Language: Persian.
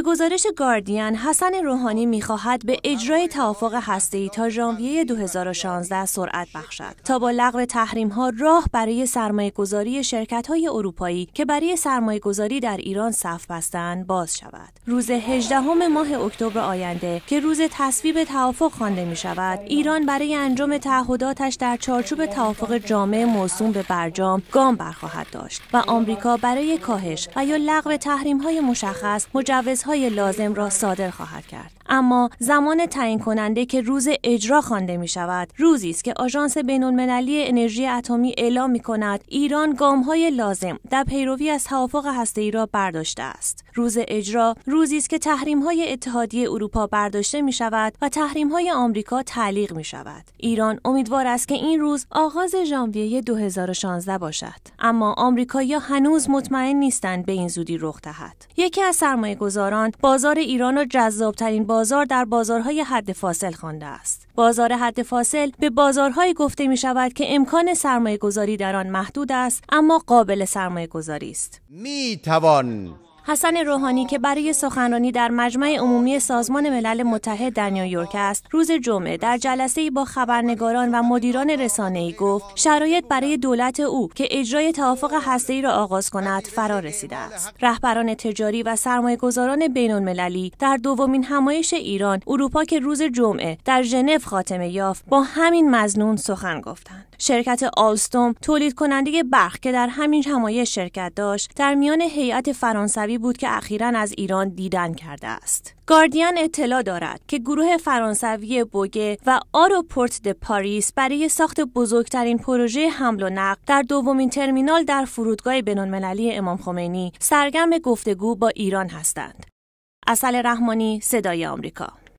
به گزارش گاردین، حسن روحانی میخواهد به اجرای توافق هسته‌ای تا ژانویه 2016 سرعت بخشد تا با لغو ها راه برای شرکت های اروپایی که برای سرمایه‌گذاری در ایران صف بستند باز شود. روز 18 ماه اکتبر آینده که روز تصویب توافق خوانده می شود، ایران برای انجام تعهداتش در چارچوب توافق جامع موسوم به برجام گام برخواهد داشت و آمریکا برای کاهش و یا لغو تحریم‌های مشخص مجوزها های لازم را صادر خواهد کرد. اما زمان تعیین کننده که روز اجرا خوانده می شود روزی است که آژانس بین المللی انرژی اتمی اعلام می کند ایران گام های لازم در پیروی از توافق هسته ای را برداشته است روز اجرا روزی است که تحریم های اتحادیه اروپا برداشته می شود و تحریم های آمریکا تعلیق می شود ایران امیدوار است که این روز آغاز ژانویه 2016 باشد اما یا هنوز مطمئن نیستند به این زودی رخ دهد یکی از سرمایه گذاران بازار ایران را جذابترین بازار بازار در بازارهای حد فاصل خوانده است. بازار حد فاصل به بازارهایی گفته می شود که امکان سرمایه گذاری در آن محدود است اما قابل سرمایه گذاری است. می توان حسن روحانی که برای سخنرانی در مجمع عمومی سازمان ملل متحد در نیویورک است روز جمعه در جلسه با خبرنگاران و مدیران ای گفت شرایط برای دولت او که اجرای توافق ای را آغاز کند فرا رسیده است رهبران تجاری و سرمایه‌گذاران بین‌المللی در دومین همایش ایران اروپا که روز جمعه در ژنو خاتمه یافت با همین مزنون سخن گفتند شرکت آلستوم تولید کننده برق که در همین همایش شرکت داشت در میان هیئت فرانسوی بود که اخیرا از ایران دیدن کرده است گاردین اطلاع دارد که گروه فرانسوی بوگه و آروپورت د پاریس برای ساخت بزرگترین پروژه حمل و نقل در دومین ترمینال در فرودگاه بینالمللی امام خمینی سرگرم گفتگو با ایران هستند. اصل رحمانی صدای آمریکا